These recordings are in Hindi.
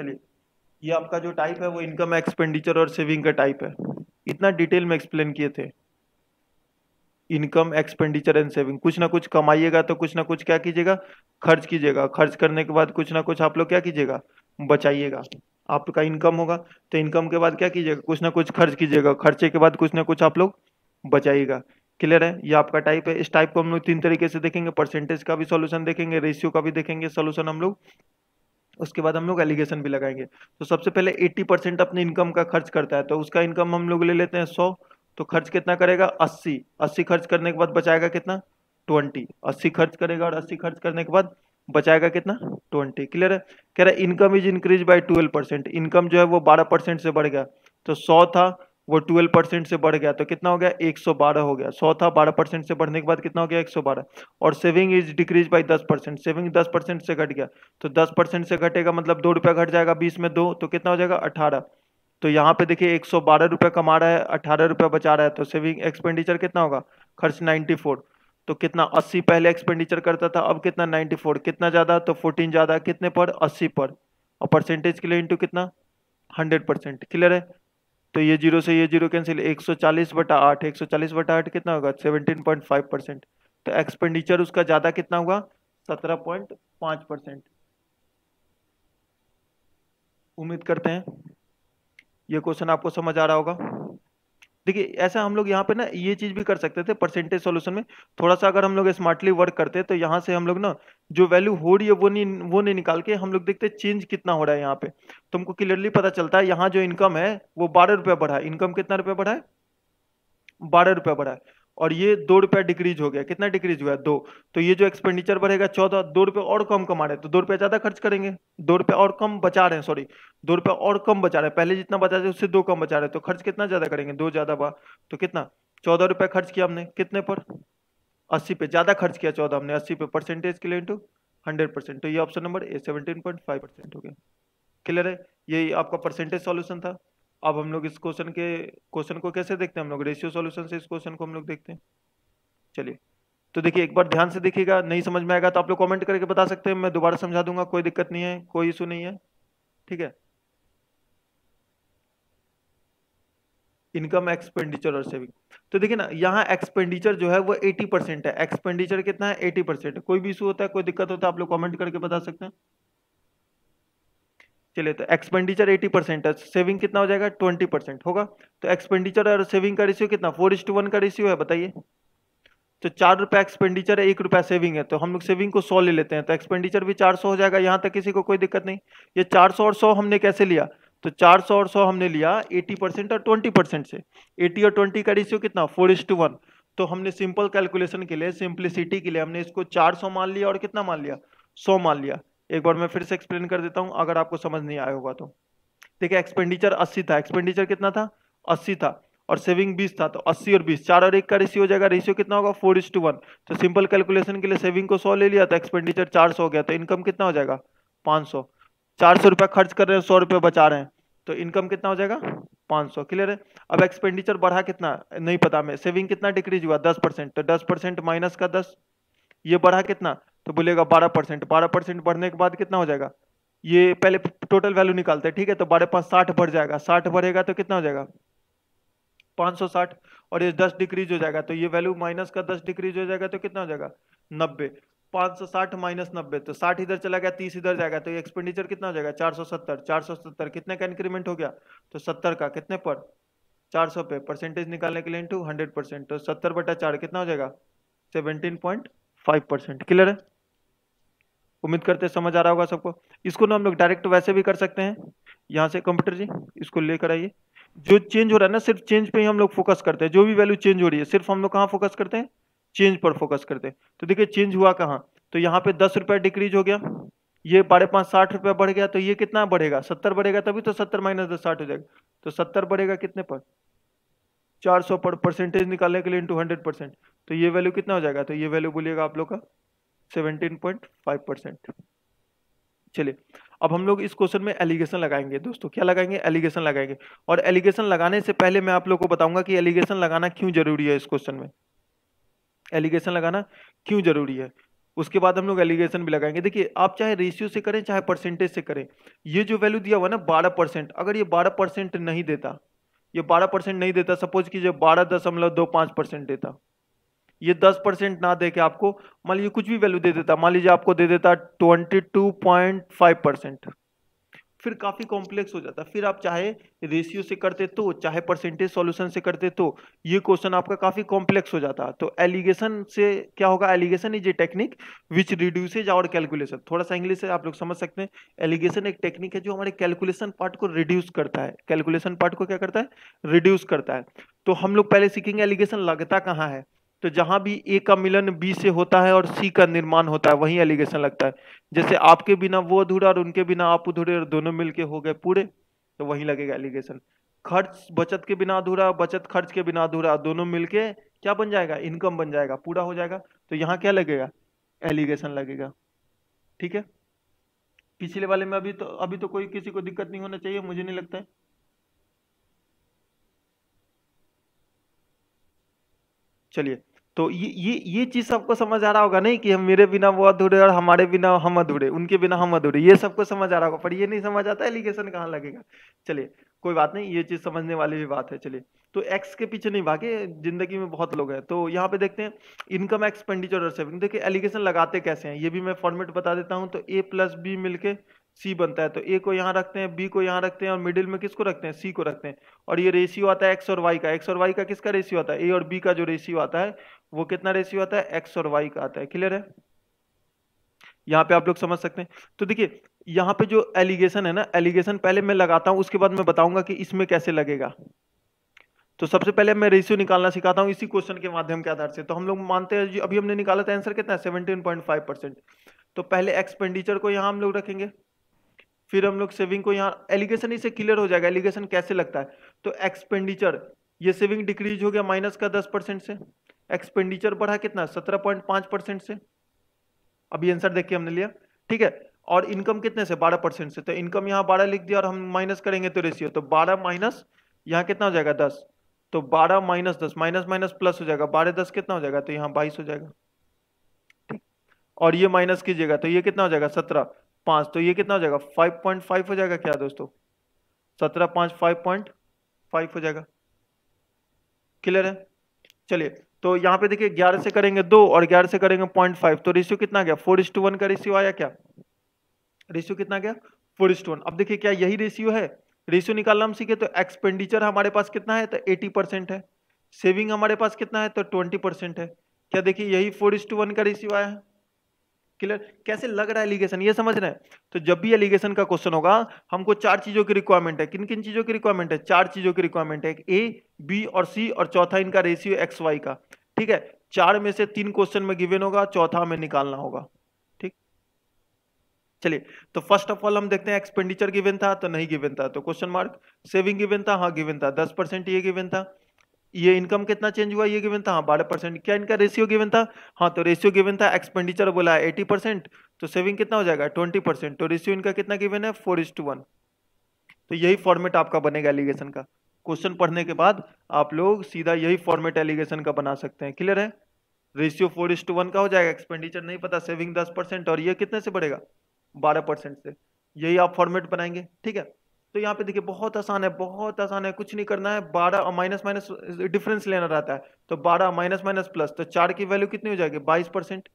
चलिए ये आपका जो टाइप है वो इनकम एक्सपेंडिचर और सेविंग का टाइप है इतना डिटेल में एक्सप्लेन किए थे इनकम एक्सपेंडिचर एंड सेविंग कुछ ना कुछ कमाइएगा तो कुछ ना कुछ क्या कीजिएगा खर्च कीजिएगा खर्च करने के बाद कुछ ना कुछ आप लोग क्या कीजिएगा बचाइएगा आपका इनकम होगा तो इनकम के बाद क्या कीजिएगा कुछ ना कुछ खर्च कीजिएगा खर्चे के बाद कुछ ना कुछ आप लोग बचाइएगा क्लियर है ये आपका टाइप है इस टाइप को हम लोग तीन तरीके से देखेंगे परसेंटेज का भी सोल्यूशन देखेंगे रेशियो का भी देखेंगे सोल्यूशन हम लोग उसके बाद हम लोग एलिगेशन भी लगाएंगे तो सबसे पहले 80 परसेंट अपने इनकम का खर्च करता है तो उसका इनकम हम लोग ले लेते हैं 100 तो खर्च कितना करेगा 80 80 खर्च करने के बाद बचाएगा कितना 20 80 खर्च करेगा और 80 खर्च करने के बाद बचाएगा कितना 20 क्लियर है कह रहा है income is increase by twelve percent income जो है वो बारह परसेंट से बढ़ गया तो सौ था वो 12 परसेंट से बढ़ गया तो कितना हो गया 112 हो गया 100 था 12 परसेंट से बढ़ने के बाद कितना हो गया 112 और saving is decrease by 10 percent saving 10 percent से घट गया तो 10 परसेंट से घटेगा मतलब दो रुपया घट जाएगा 20 में दो तो कितना हो जाएगा 18 तो यहाँ पे देखिए एक सौ कमा रहा है अठारह रुपया बचा रहा है तो सेविंग एक्सपेंडिचर कितना होगा खर्च नाइन्टी तो कितना अस्सी पहले एक्सपेंडिचर करता था अब कितना नाइन्टी कितना ज़्यादा तो फोर्टीन ज़्यादा कितने पर अस्सी पर और परसेंटेज के लिए इंटू कितना हंड्रेड परसेंट क्लियर है तो ये जीरो से ये जीरो कैंसिल 140 बटा आठ एक बटा आठ कितना होगा 17.5 परसेंट तो एक्सपेंडिचर उसका ज़्यादा कितना हुआ 17.5 परसेंट उम्मीद करते हैं ये क्वेश्चन आपको समझ आ रहा होगा देखिए ऐसा हम लोग यहाँ पे ना ये चीज़ भी कर सकते थे परसेंटेज सॉल्यूशन में थोड़ा सा अगर हम लोग स्मार्टली वर्क करते तो यहाँ से हम लोग ना जो वैल्यू हो रही है वो नहीं वो नहीं निकाल के हम लोग देखते चेंज कितना हो रहा है यहाँ पे तुमको क्लियरली पता चलता है यहाँ जो इनकम है वो बारह रुपया बढ़ा है इनकम कितना रुपया बढ़ा है बारह रुपया बढ़ा है और ये दो रुपया डिक्रीज हो गया कितना डिक्रीज हुआ दो तो ये जो एक्सपेंडिचर बढ़ेगा चौदह दो रुपये और कम कमा रहे हैं तो दो रुपया ज़्यादा खर्च करेंगे दो रुपया और कम बचा रहे हैं सॉरी दो रुपया और कम बचा रहे हैं पहले जितना बचा रहे उससे दो कम बचा रहे हैं तो खर्च कितना ज़्यादा करेंगे दो ज़्यादा बा तो कितना चौदह रुपया खर्च किया हमने कितने पर अस्सी पे ज़्यादा खर्च किया चौदह हमने अस्सी पे परसेंटेज के लिए इंटू हंड्रेड परसेंट तो ये option number A seventeen point five percent हो गया क्लियर है यही आपका परसेंटेज सॉल्यूशन था अब हम लोग इस क्वेश्चन के क्वेश्चन को कैसे देखते हैं हम लोग रेशियो सॉल्यूशन से इस क्वेश्चन को हम लोग देखते हैं चलिए तो देखिए एक बार ध्यान से देखिएगा नहीं समझ में आएगा तो आप लोग कमेंट करके बता सकते हैं मैं दोबारा समझा दूंगा कोई दिक्कत नहीं है कोई इशू नहीं है ठीक है इनकम एक्सपेंडिचर और सेविंग तो देखिए ना यहाँ एक्सपेंडिचर जो है वो 80 परसेंट है एक्सपेंडिचर कितना है 80 परसेंट कोई भी इशू होता है कोई दिक्कत होता है आप लोग कमेंट करके बता सकते हैं चलिए तो एक्सपेंडिचर एटी परसेंट है सेविंग कितना हो जाएगा ट्वेंटी परसेंट होगा तो एक्सपेंडिचर और सेविंग का रेशियो कितना फोर इज टू वन का रेशियो है बताइए तो चार रुपये एक्सपेंडिचर है एक रुपया सेविंग है तो हम लोग सेविंग को सौ ले लेते हैं तो एक्सपेंडिचर भी चार सौ हो जाएगा यहाँ तक किसी को कोई दिक्कत नहीं ये चार सौ और सौ हमने कैसे लिया तो चार सौ और सौ हमने लिया एटी परसेंट और ट्वेंटी परसेंट से एटी और ट्वेंटी का रेशियो कितना फोर इज टू वन तो हमने सिंपल कैलकुलेशन के लिए सिंप्लिसिटी के लिए हमने इसको चार सौ मान लिया और कितना मान लिया सौ मान लिया एक बार मैं फिर से एक्सप्लेन कर देता हूँ अगर आपको समझ नहीं आया होगा तो देखिए एक्सपेंडिचर अस्सी था एक्सपेंडिचर कितना था अस्सी था और सेविंग बीस था तो अस्सी और बीस चार और एक का रेशियो हो जाएगा रेशियो कितना होगा फोर इज टू वन तो सिंपल कैलकुलेशन के लिए सेविंग को सौ ले लिया तो एक्सपेंडिचर चार सौ हो गया तो इनकम कितना हो जाएगा पाँच सौ चार सौ रुपया खर्च कर रहे हैं सौ रुपये बचा रहे हैं तो इनकम कितना हो जाएगा पाँच सौ क्लियर है अब एक्सपेंडिचर बढ़ा कितना नहीं पता हमें सेविंग कितना डिक्रीज हुआ दस परसेंट तो दस परसेंट माइनस का दस ये बढ़ा कितना तो बोलेगा बारह परसेंट बारह परसेंट बढ़ने के बाद कितना हो जाएगा ये पहले टोटल वैल्यू निकालते हैं ठीक है तो बारह पाँच साठ बढ़ जाएगा साठ बढ़ेगा तो कितना हो जाएगा पाँच सौ साठ और ये दस डिक्रीज हो जाएगा तो ये वैल्यू माइनस का दस डिक्रीज हो जाएगा तो कितना हो जाएगा नब्बे पांच सौ साठ माइनस नब्बे तो साठ इधर चला गया तीस इधर जाएगा तो एक्सपेंडिचर कितना हो जाएगा चार सौ सत्तर चार सौ सत्तर कितने का इंक्रीमेंट हो गया तो सत्तर का कितने पर चार सौ पे परसेंटेज निकालने के लिए इंटू हंड्रेड परसेंट तो सत्तर बटा चार कितना हो जाएगा seventeen point five percent clear है उम्मीद करते हैं समझ आ रहा होगा सबको इसको ना हम लोग डायरेक्ट वैसे भी कर सकते हैं यहाँ से कंप्यूटर जी इसको लेकर आइए जो चेंज हो रहा है ना सिर्फ चेंज पे ही हम लोग फोकस करते हैं जो भी वैल्यू चेंज हो रही है सिर्फ हम लोग कहाँ फोकस करते हैं चेंज पर फोकस करते हैं तो देखिए चेंज हुआ कहाँ तो यहाँ पे दस रुपया डिक्रीज हो गया ये साढ़े पाँच साठ रुपया बढ़ गया तो ये कितना बढ़ेगा सत्तर बढ़ेगा तभी तो सत्तर माइनस दस साठ हो जाएगा तो सत्तर बढ़ेगा कितने पर चार सौ पर परसेंटेज निकालने के लिए इंटू हंड्रेड परसेंट तो ये वैल्यू कितना हो जाएगा तो ये वैल्यू बोलिएगा आप लोग का 17.5 परसेंट चलिए अब हम लोग इस क्वेश्चन में एलिगेशन लगाएंगे दोस्तों क्या लगाएंगे एलिगेशन लगाएंगे और एलिगेशन लगाने से पहले मैं आप लोगों को बताऊंगा कि एलिगेशन लगाना क्यों जरूरी है इस क्वेश्चन में एलिगेशन लगाना क्यों जरूरी है उसके बाद हम लोग एलिगेशन भी लगाएंगे देखिए आप चाहे रेशियो से करें चाहे परसेंटेज से करें ये जो वैल्यू दिया हुआ ना बारह परसेंट अगर ये बारह परसेंट नहीं देता ये बारह परसेंट नहीं देता सपोज कीजिए बारह दशमलव दो पाँच परसेंट देता ये दस परसेंट ना दे के आपको मान लीजिए कुछ भी वैल्यू दे देता मान लीजिए आपको दे देता twenty two point five percent फिर काफ़ी कॉम्प्लेक्स हो जाता फिर आप चाहे रेशियो से करते तो चाहे परसेंटेज सॉल्यूशन से करते तो ये क्वेश्चन आपका काफ़ी कॉम्प्लेक्स हो जाता तो एलिगेशन से क्या होगा alligation is a technique which reduces our calculation थोड़ा सा इंग्लिश से आप लोग समझ सकते हैं एलिगेशन एक टेक्निक है जो हमारे कैलकुलेशन पार्ट को रिड्यूस करता है कैलकुलेशन पार्ट को क्या करता है रिड्यूस करता है तो हम लोग पहले सीखेंगे एलिगेशन लगता कहाँ है तो जहां भी ए का मिलन बी से होता है और सी का निर्माण होता है वहीं एलिगेशन लगता है जैसे आपके बिना वो अधूरा और उनके बिना आप अधूरे और दोनों मिलके हो गए पूरे तो वहीं लगेगा एलिगेशन खर्च बचत के बिना अधूरा बचत खर्च के बिना अधूरा दोनों मिलके क्या बन जाएगा इनकम बन जाएगा पूरा हो जाएगा तो यहाँ क्या लगेगा एलिगेशन लगेगा ठीक है पिछले वाले में अभी तो अभी तो कोई किसी को दिक्कत नहीं होना चाहिए मुझे नहीं लगता है चलिए तो ये ये ये चीज़ सबको समझ आ रहा होगा नहीं कि हम मेरे बिना वो अधूरे और हमारे बिना हम अधूरे उनके बिना हम अधूरे ये सबको समझ आ रहा होगा पर ये नहीं समझ आता एलिगेशन कहाँ लगेगा चलिए कोई बात नहीं ये चीज़ समझने वाली भी बात है चलिए तो एक्स के पीछे नहीं भागे जिंदगी में बहुत लोग हैं तो यहाँ पे देखते हैं इनकम एक्सपेंडिचर और सेविंग देखिए एलिगेशन लगाते कैसे हैं ये भी मैं फॉर्मेट बता देता हूँ तो ए प्लस बी मिलके सी बनता है तो ए को यहाँ रखते हैं बी को यहाँ रखते हैं और मिडिल में किसको रखते हैं सी को रखते हैं और ये रेशियो आता है एक्स और वाई का एक्स और वाई का किसका रेशियो आता है ए और बी का जो रेशियो आता है वो कितना रेशियो आता है एक्स और वाई का आता है क्लियर है यहाँ पे आप लोग समझ सकते हैं तो देखिए यहाँ पे जो एलिगेशन है ना एलिगेशन पहले मैं लगाता हूँ उसके बाद मैं बताऊंगा कि इसमें कैसे लगेगा तो सबसे पहले मैं रेशियो निकालना सिखाता हूँ इसी क्वेश्चन के माध्यम के आधार से तो हम लोग मानते हैं अभी हमने निकाला था आंसर कितना है सेवनटीन पॉइंट फाइव परसेंट तो पहले एक्सपेंडिचर को यहाँ हम लोग रखेंगे फिर हम लोग सेविंग को यहाँ एलिगेशन इसे क्लियर हो जाएगा एलिगेशन कैसे लगता है तो एक्सपेंडिचर ये सेविंग डिक्रीज हो गया माइनस का दस परसेंट से एक्सपेंडिचर बढ़ा कितना सत्रह पॉइंट पांच परसेंट से अभी आंसर देखिए हमने लिया ठीक है और इनकम कितने से बारह परसेंट से तो इनकम यहाँ बारह लिख दिया और हम माइनस करेंगे तो रेशियो तो बारह माइनस यहाँ कितना हो जाएगा दस तो बारह माइनस दस माइनस माइनस प्लस हो जाएगा बारह दस कितना हो जाएगा तो यहाँ बाईस हो जाएगा ठीक और ये माइनस कीजिएगा तो ये कितना हो जाएगा सत्रह पाँच तो ये कितना हो जाएगा फाइव पॉइंट फाइव हो जाएगा क्या दोस्तों सत्रह पाँच फाइव पॉइंट फाइव हो जाएगा क्लियर है चलिए तो यहाँ पे देखिए ग्यारह से करेंगे दो और ग्यारह से करेंगे पॉइंट फाइव तो रिश्यू कितना गया फोर इस टू वन का रिश्यू आया क्या रिश्यू कितना गया फोर इस टू वन अब देखिए क्या यही रेशियो है रेशियो निकालना हम सीखे तो एक्सपेंडिचर हमारे पास कितना है तो एटी परसेंट है सेविंग हमारे पास कितना है तो ट्वेंटी परसेंट है क्या देखिए यही फोर इस टू वन का रेशियो आया है क्लियर कैसे लग रहा है एलिगेशन ये समझ रहे हैं तो जब भी एलिगेशन का क्वेश्चन होगा हमको चार चीज़ों की रिक्वायरमेंट है किन किन चीज़ों की रिक्वायरमेंट है चार चीज़ों की रिक्वायरमेंट है ए बी और सी और चौथा इनका रेशियो एक्स वाई का ठीक है चार में से तीन क्वेश्चन में गिवेन होगा चौथा हमें निकालना होगा ठीक चलिए तो फर्स्ट ऑफ ऑल हम देखते हैं एक्सपेंडिचर गिवेन था तो नहीं गिवेन था तो क्वेश्चन मार्क सेविंग गिवेन था हाँ गिवेन था दस परसेंट ये गिवेन था ये इनकम कितना चेंज हुआ ये गिवन था हाँ बारह परसेंट क्या इनका रेशियो गिवन था हाँ तो रेशियो गिवन था एक्सपेंडिचर बोला एटी परसेंट तो सेविंग कितना हो जाएगा ट्वेंटी परसेंट तो रेशियो इनका कितना गिवन है फोर इज टू वन तो यही फॉर्मेट आपका बनेगा एलिगेशन का क्वेश्चन पढ़ने के बाद आप लोग सीधा यही फॉर्मेट एलिगेशन का बना सकते हैं क्लियर है ratio four is to one का हो जाएगा एक्सपेंडिचर नहीं पता सेविंग दस परसेंट और ये कितने से बढ़ेगा बारह परसेंट से यही आप फॉर्मेट बनाएंगे ठीक है तो यहाँ पे देखिए बहुत आसान है बहुत आसान है कुछ नहीं करना है बारह माइनस माइनस डिफरेंस लेना रहता है तो बारह माइनस माइनस प्लस तो चार की वैल्यू कितनी हो जाएगी बाईस परसेंट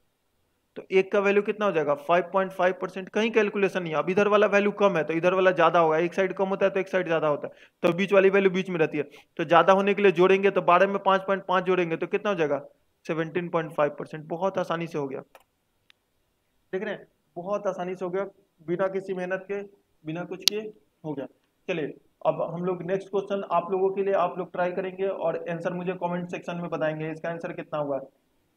तो एक का वैल्यू कितना हो जाएगा फाइव पॉइंट फाइव परसेंट कहीं कैलकुलेशन नहीं अब इधर वाला वैल्यू कम है तो इधर वाला ज्यादा होगा एक साइड कम होता है तो एक साइड ज्यादा होता है तो बीच वाली वैल्यू बीच में रहती है तो ज्यादा होने के लिए जोड़ेंगे तो बारह में पांच जोड़ेंगे तो कितना हो जाएगा सेवनटीन बहुत आसानी से हो गया देख रहे हैं बहुत आसानी से हो गया बिना किसी मेहनत के बिना कुछ किए हो गया चलिए अब हम लोग नेक्स्ट क्वेश्चन आप लोगों के लिए आप लोग ट्राई करेंगे और आंसर मुझे कमेंट सेक्शन में बताएंगे इसका आंसर कितना हुआ है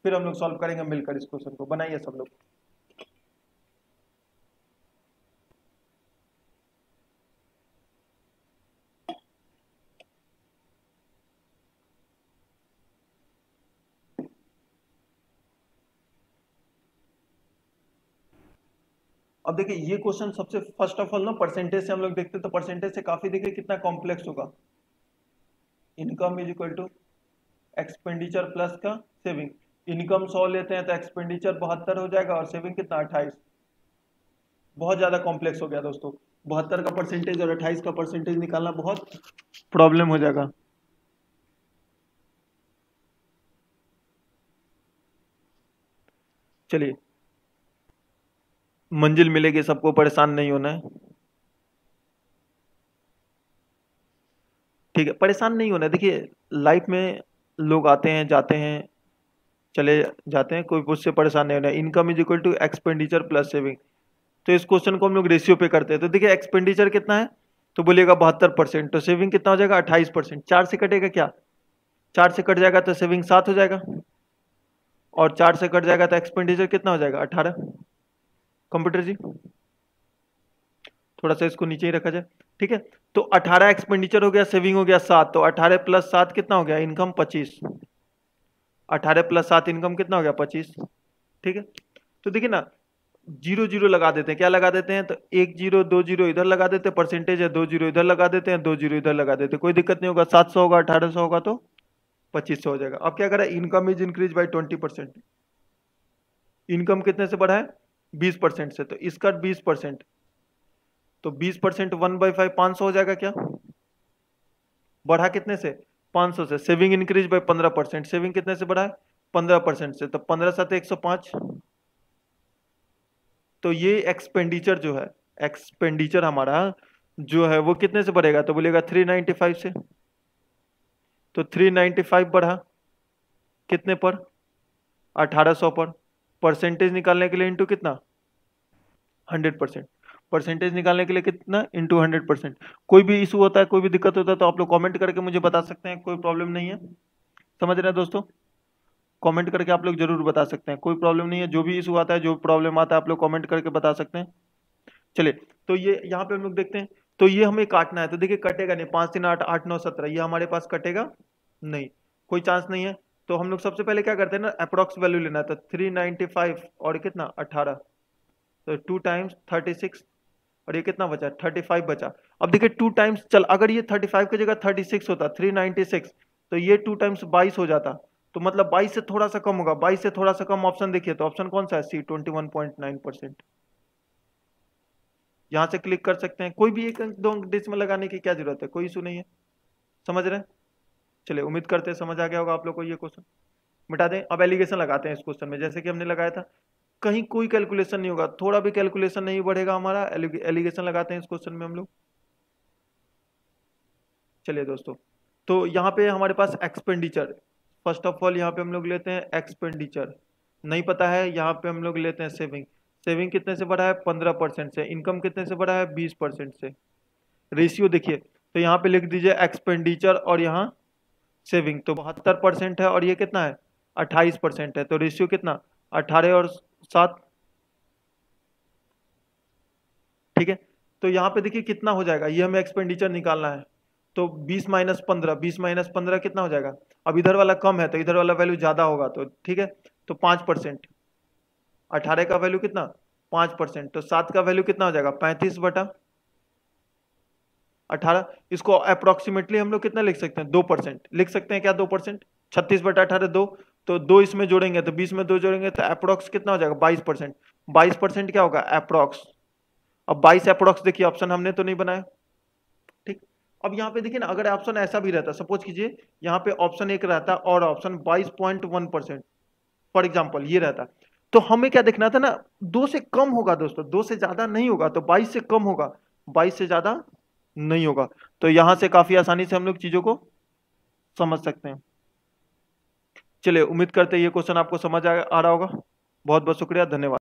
फिर हम लोग सॉल्व करेंगे मिलकर इस क्वेश्चन को बनाइए सब लोग अब देखिए ये क्वेश्चन सबसे फर्स्ट ऑफ ऑल ना परसेंटेज से हम लोग देखते तो परसेंटेज से काफी देखिए कितना कॉम्प्लेक्स होगा income is equal to expenditure plus का सेविंग इनकम सौ लेते हैं तो एक्सपेंडिचर बहत्तर हो जाएगा और सेविंग कितना अट्ठाईस बहुत ज़्यादा कॉम्प्लेक्स हो गया दोस्तों बहत्तर का परसेंटेज और अट्ठाईस का परसेंटेज निकालना बहुत प्रॉब्लम हो जाएगा चलिए मंजिल मिलेगी सबको परेशान नहीं होना है ठीक है परेशान नहीं होना है देखिए लाइफ में लोग आते हैं जाते हैं चले जाते हैं कोई उससे परेशान नहीं होना income is equal to expenditure plus saving तो इस क्वेश्चन को हम लोग रेशियो पे करते हैं तो देखिए एक्सपेंडिचर कितना है तो बोलिएगा बहत्तर परसेंट तो सेविंग कितना हो जाएगा अट्ठाईस परसेंट चार से कटेगा क्या चार से कट जाएगा तो सेविंग सात हो जाएगा और चार से कट जाएगा तो एक्सपेंडिचर कितना हो जाएगा अठारह कंप्यूटर जी थोड़ा सा इसको नीचे ही रखा जाए ठीक है तो 18 एक्सपेंडिचर हो गया सेविंग हो गया सात तो 18 प्लस सात कितना हो गया इनकम 25 18 प्लस सात इनकम कितना हो गया 25 ठीक है तो देखिए ना जीरो जीरो लगा देते हैं क्या लगा देते हैं तो एक जीरो दो जीरो इधर लगा देते हैं परसेंटेज है दो जीरो इधर लगा देते हैं दो जीरो इधर लगा देते हैं कोई दिक्कत नहीं होगा सात होगा अठारह होगा तो पच्चीस हो जाएगा अब क्या करें income is increase by twenty income कितने से बढ़ाए बीस परसेंट से तो इसका बीस परसेंट तो बीस परसेंट वन बाई फाइव पांच सौ हो जाएगा क्या बढ़ा कितने से पांच सौ से सेविंग इंक्रीज बाई पंद्रह परसेंट सेविंग कितने से बढ़ा है पंद्रह परसेंट से तो पंद्रह सात एक सौ पांच तो ये एक्सपेंडिचर जो है एक्सपेंडिचर हमारा जो है वो कितने से बढ़ेगा तो बोलेगा थ्री नाइन्टी फाइव से तो थ्री नाइन्टी फाइव बढ़ा कितने पर अठारह सौ पर परसेंटेज निकालने के लिए इंटू कितना हंड्रेड परसेंट परसेंटेज निकालने के लिए कितना इंटू हंड्रेड परसेंट कोई भी इशू होता है कोई भी दिक्कत होता है तो आप लोग कमेंट करके मुझे बता सकते हैं कोई प्रॉब्लम नहीं है समझ रहे हैं दोस्तों कमेंट करके आप लोग जरूर बता सकते हैं कोई प्रॉब्लम नहीं है जो भी इशू आता है जो प्रॉब्लम आता है आप लोग कॉमेंट करके बता सकते हैं चलिए तो ये यहाँ पे हम लोग देखते हैं तो ये हमें काटना है तो देखिए कटेगा नहीं पाँच तीन आठ आठ नौ सत्रह ये हमारे पास कटेगा नहीं कोई चांस नहीं है तो हम लोग सबसे पहले क्या करते हैं ना अप्रोक्स वैल्यू लेना था थ्री नाइन्टी फाइव और कितना अट्ठारह तो टू टाइम्स थर्टी सिक्स और ये कितना बचा थर्टी फाइव बचा अब देखिए टू टाइम्स चल अगर ये थर्टी फाइव की जगह थर्टी सिक्स होता थ्री नाइन्टी सिक्स तो ये टू टाइम्स बाईस हो जाता तो मतलब बाईस से थोड़ा सा कम होगा बाईस से थोड़ा सा कम ऑप्शन देखिए तो ऑप्शन कौन सा है C twenty one point nine percent यहां से क्लिक कर सकते हैं कोई भी एक दो में लगाने की क्या जरूरत है कोई इशू नहीं है समझ रहे हैं चलिए उम्मीद करते हैं समझ आ गया होगा आप लोग को ये क्वेश्चन मिटा दें अब एलिगेशन लगाते हैं इस क्वेश्चन में जैसे कि हमने लगाया था कहीं कोई कैलकुलेशन नहीं होगा थोड़ा भी कैलकुलेशन नहीं बढ़ेगा हमारा एलिगेशन लगाते हैं इस क्वेश्चन में हम लोग चलिए दोस्तों तो यहाँ पे हमारे पास एक्सपेंडिचर फर्स्ट ऑफ ऑल यहाँ पे हम लोग लेते हैं एक्सपेंडिचर नहीं पता है यहाँ पे हम लोग लेते हैं सेविंग सेविंग कितने से बढ़ा है पंद्रह परसेंट से इनकम कितने से बढ़ा है बीस परसेंट से रेशियो देखिए तो यहाँ पे लिख दीजिए एक्सपेंडिचर और यहाँ सेविंग तो बहत्तर परसेंट है और ये कितना है अट्ठाईस परसेंट है तो रेशियो कितना अठारह और सात ठीक है तो यहाँ पे देखिए कितना हो जाएगा ये हमें एक्सपेंडिचर निकालना है तो 20 माइनस पंद्रह बीस माइनस पंद्रह कितना हो जाएगा अब इधर वाला कम है तो इधर वाला वैल्यू ज़्यादा होगा तो ठीक है तो पांच परसेंट अठारह का वैल्यू कितना पांच परसेंट तो सात का वैल्यू कितना हो जाएगा पैंतीस बटा अठारह इसको अप्रोक्सीमेटली हम लोग कितना लिख सकते हैं दो परसेंट लिख सकते हैं क्या दो परसेंट छत्तीस बटा अठारह दो तो दो इसमें जोड़ेंगे तो बीस में दो जोड़ेंगे तो अप्रोक्स कितना हो जाएगा बाईस परसेंट बाईस परसेंट क्या होगा अप्रोक्स अब बाईस अप्रोक्स देखिए ऑप्शन हमने तो नहीं बनाया ठीक अब यहाँ पे देखिए ना अगर ऑप्शन ऐसा भी रहता सपोज कीजिए यहाँ पे ऑप्शन एक रहता और ऑप्शन बाईस फॉर एग्जाम्पल ये रहता तो हमें क्या देखना था ना दो से कम होगा दोस्तों दो से ज्यादा नहीं होगा तो बाईस से कम होगा बाईस से ज्यादा नहीं होगा तो यहां से काफ़ी आसानी से हम लोग चीज़ों को समझ सकते हैं चलिए उम्मीद करते हैं ये क्वेश्चन आपको समझ आ रहा होगा बहुत बहुत शुक्रिया धन्यवाद